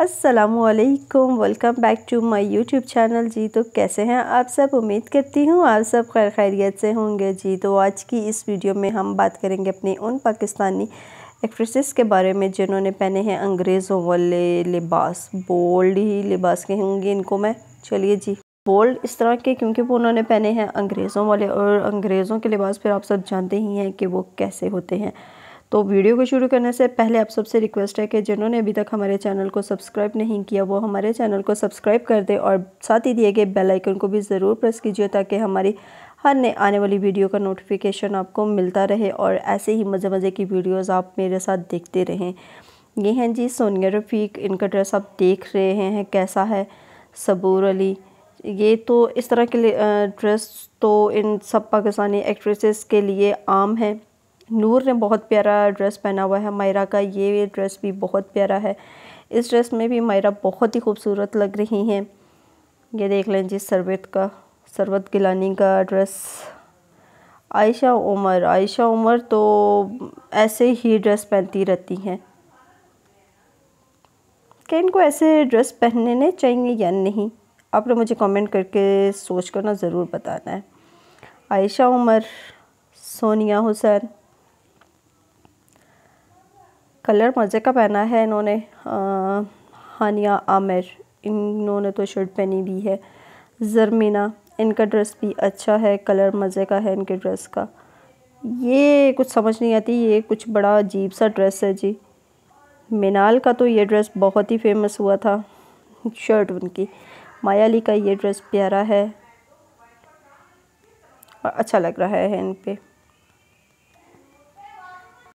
असलकम welcome back to my YouTube channel जी तो कैसे हैं आप सब उम्मीद करती हूँ आप सब खैर खैरियत से होंगे जी तो आज की इस वीडियो में हम बात करेंगे अपने उन पाकिस्तानी एक्ट्रेसेस के बारे में जिन्होंने पहने हैं अंग्रेज़ों वाले लिबास बोल्ड ही लिबास के होंगे इनको मैं चलिए जी बोल्ड इस तरह के क्योंकि वो उन्होंने पहने हैं अंग्रेज़ों वाले और अंग्रेज़ों के लिबास फिर आप सब जानते ही हैं कि वो कैसे होते हैं तो वीडियो को शुरू करने से पहले आप सबसे रिक्वेस्ट है कि जिन्होंने अभी तक हमारे चैनल को सब्सक्राइब नहीं किया वो हमारे चैनल को सब्सक्राइब कर दें और साथ ही दिए गए बेल आइकन को भी ज़रूर प्रेस कीजिए ताकि हमारी हर नए आने वाली वीडियो का नोटिफिकेशन आपको मिलता रहे और ऐसे ही मज़े मज़े की वीडियोज़ आप मेरे साथ देखते रहें ये हैं जी सोनिया रफ़ीक इनका ड्रेस आप देख रहे हैं कैसा है सबूर अली ये तो इस तरह के ड्रेस तो इन सब पाकिस्तानी एक्ट्रेसेस के लिए आम है नूर ने बहुत प्यारा ड्रेस पहना हुआ है मायरा का ये ड्रेस भी बहुत प्यारा है इस ड्रेस में भी मायरा बहुत ही खूबसूरत लग रही हैं ये देख लें जी सरबत का सरबत गिलानी का ड्रेस आयशा उमर आयशा उमर तो ऐसे ही ड्रेस पहनती रहती हैं क्या इनको ऐसे ड्रेस पहनने चाहिए या नहीं आपने मुझे कमेंट करके सोच कर ना ज़रूर बताना है आयशा उमर सोनिया हुसैन कलर मज़े का पहना है इन्होंने हानिया आमिर इन्होंने तो शर्ट पहनी भी है ज़रमीना इनका ड्रेस भी अच्छा है कलर मज़े का है इनके ड्रेस का ये कुछ समझ नहीं आती ये कुछ बड़ा अजीब सा ड्रेस है जी मिनाल का तो ये ड्रेस बहुत ही फेमस हुआ था शर्ट उनकी मायाली का ये ड्रेस प्यारा है और अच्छा लग रहा है इन पर